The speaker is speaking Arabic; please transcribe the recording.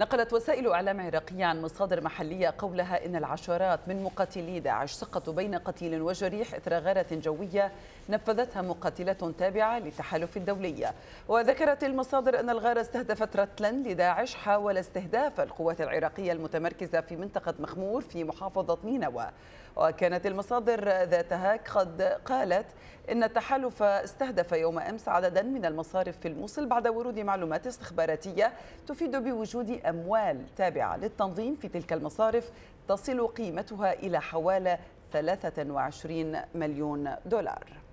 نقلت وسائل اعلام عراقيه عن مصادر محليه قولها ان العشرات من مقاتلي داعش سقطوا بين قتيل وجريح اثر غاره جويه نفذتها مقاتلات تابعه للتحالف الدولي وذكرت المصادر ان الغاره استهدفت رتلا لداعش حاول استهداف القوات العراقيه المتمركزه في منطقه مخمور في محافظه نينوى وكانت المصادر ذاتها قد قالت إن التحالف استهدف يوم أمس عددا من المصارف في الموصل بعد ورود معلومات استخباراتية تفيد بوجود أموال تابعة للتنظيم في تلك المصارف تصل قيمتها إلى حوالي 23 مليون دولار